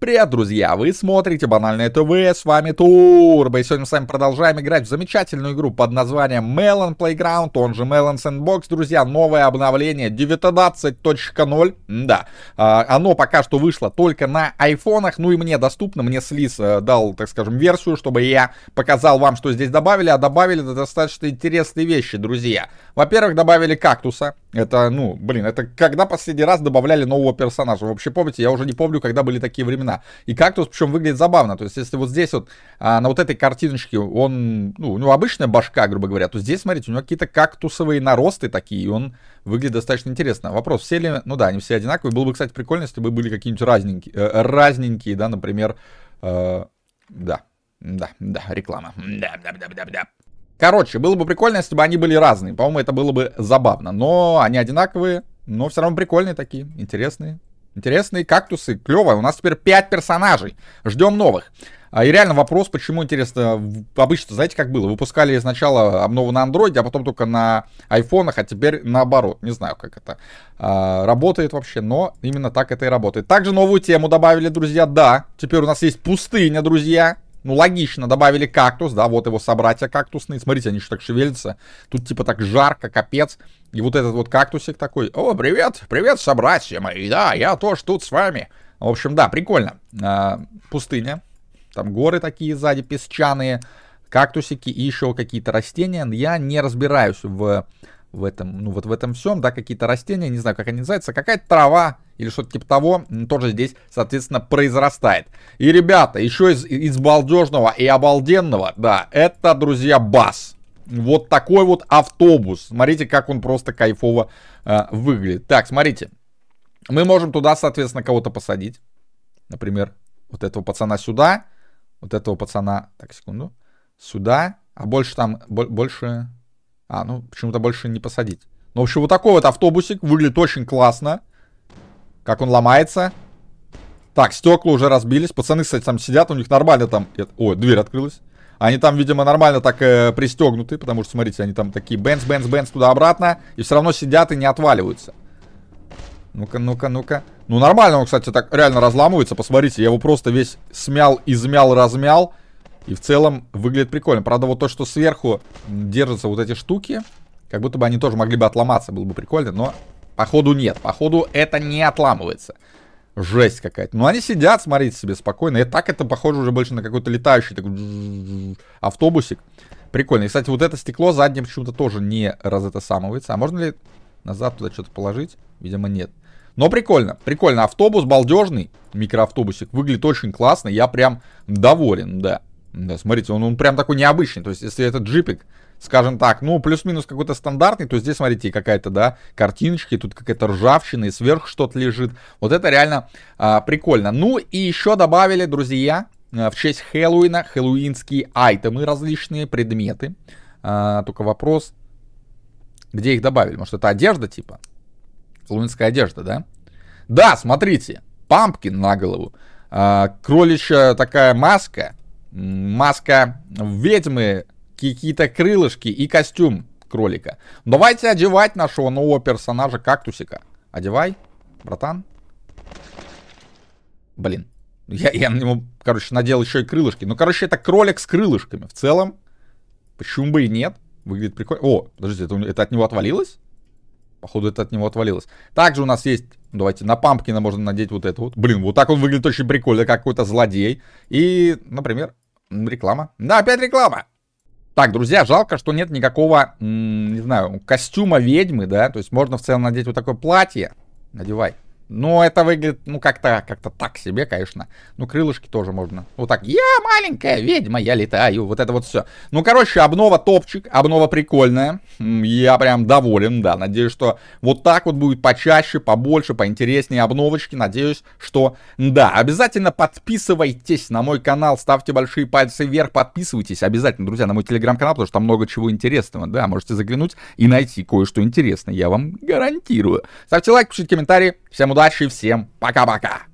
Привет, друзья! Вы смотрите Банальное ТВ, с вами Турбо, и сегодня мы с вами продолжаем играть в замечательную игру под названием Melon Playground, он же Melon Sandbox, друзья, новое обновление 19.0, да, а, оно пока что вышло только на айфонах, ну и мне доступно, мне Слиз э, дал, так скажем, версию, чтобы я показал вам, что здесь добавили, а добавили достаточно интересные вещи, друзья. Во-первых, добавили кактуса, это, ну, блин, это когда последний раз добавляли нового персонажа? Вы вообще помните? Я уже не помню, когда были такие времена. И кактус, причем, выглядит забавно. То есть, если вот здесь вот, а, на вот этой картиночке, он, ну, у него обычная башка, грубо говоря, то здесь, смотрите, у него какие-то кактусовые наросты такие, и он выглядит достаточно интересно. Вопрос, все ли, ну да, они все одинаковые. Было бы, кстати, прикольно, если бы были какие-нибудь разненькие, э, разненькие, да, например, э, да, да, да, реклама. Да, да, да, да, да. Короче, было бы прикольно, если бы они были разные. По-моему, это было бы забавно. Но они одинаковые, но все равно прикольные такие, интересные. Интересные кактусы, клево. У нас теперь 5 персонажей. Ждем новых. А, и реально вопрос, почему, интересно, обычно, знаете, как было? Выпускали сначала обнову на андроиде, а потом только на айфонах, а теперь наоборот. Не знаю, как это а, работает вообще, но именно так это и работает. Также новую тему добавили, друзья, да. Теперь у нас есть пустыня, друзья. Ну, логично, добавили кактус, да, вот его собратья кактусные. Смотрите, они же так шевелятся. Тут типа так жарко, капец. И вот этот вот кактусик такой. О, привет, привет, собратья мои. Да, я тоже тут с вами. В общем, да, прикольно. А, пустыня. Там горы такие сзади, песчаные. Кактусики и еще какие-то растения. Я не разбираюсь в, в этом, ну вот в этом всем, да, какие-то растения, не знаю, как они называются. Какая-то трава, или что-то типа того, тоже здесь, соответственно, произрастает. И, ребята, еще из, из балдежного и обалденного, да, это, друзья, бас. Вот такой вот автобус. Смотрите, как он просто кайфово э, выглядит. Так, смотрите. Мы можем туда, соответственно, кого-то посадить. Например, вот этого пацана сюда. Вот этого пацана... Так, секунду. Сюда. А больше там... Больше... А, ну, почему-то больше не посадить. Ну, в общем, вот такой вот автобусик. Выглядит очень классно. Как он ломается. Так, стекла уже разбились. Пацаны, кстати, там сидят, у них нормально там... Ой, дверь открылась. Они там, видимо, нормально так э, пристегнуты, потому что, смотрите, они там такие бенц, бенц, бенц туда-обратно, и все равно сидят и не отваливаются. Ну-ка, ну-ка, ну-ка. Ну, нормально он, кстати, так реально разламывается, посмотрите, я его просто весь смял, измял, размял, и в целом выглядит прикольно. Правда, вот то, что сверху держатся вот эти штуки, как будто бы они тоже могли бы отломаться, было бы прикольно, но Походу нет, походу это не отламывается. Жесть какая-то. Ну, они сидят, смотрите себе спокойно. И так это похоже уже больше на какой-то летающий такой автобусик. Прикольно. И, кстати, вот это стекло заднее почему-то тоже не разэтосамывается. А можно ли назад туда что-то положить? Видимо, нет. Но прикольно. Прикольно. Автобус балдежный, микроавтобусик, выглядит очень классно. Я прям доволен, да. Да, смотрите, он, он прям такой необычный. То есть, если этот джипик, скажем так, ну, плюс-минус какой-то стандартный, то здесь, смотрите, какая-то, да, картиночки тут какая-то ржавчина, и сверху что-то лежит. Вот это реально а, прикольно. Ну, и еще добавили, друзья, э, в честь Хэллоуина, хэллоуинские айтемы, различные предметы. А, только вопрос, где их добавили? Может, это одежда, типа? Хэллоуинская одежда, да? Да, смотрите, пампкин на голову, а, кроличья такая маска, маска ведьмы какие-то крылышки и костюм кролика. Давайте одевать нашего нового персонажа кактусика. Одевай, братан. Блин. Я, я на него, короче, надел еще и крылышки. Ну, короче, это кролик с крылышками. В целом, почему бы и нет? Выглядит прикольно. О, подождите, это, это от него отвалилось? Походу, это от него отвалилось. Также у нас есть... Давайте, на Пампкина можно надеть вот это вот. Блин, вот так он выглядит очень прикольно, как какой-то злодей. И, например, реклама. Да, опять реклама! Так, друзья, жалко, что нет никакого, не знаю, костюма ведьмы, да? То есть можно в целом надеть вот такое платье. Надевай. Но ну, это выглядит, ну, как-то как то так себе, конечно. Ну, крылышки тоже можно. Вот так, я маленькая ведьма, я летаю, вот это вот все. Ну, короче, обнова топчик, обнова прикольная. Я прям доволен, да. Надеюсь, что вот так вот будет почаще, побольше, поинтереснее обновочки. Надеюсь, что да. Обязательно подписывайтесь на мой канал, ставьте большие пальцы вверх, подписывайтесь обязательно, друзья, на мой телеграм-канал, потому что там много чего интересного, да. Можете заглянуть и найти кое-что интересное, я вам гарантирую. Ставьте лайк, пишите комментарии. Всем удачи удачи всем, пока-пока!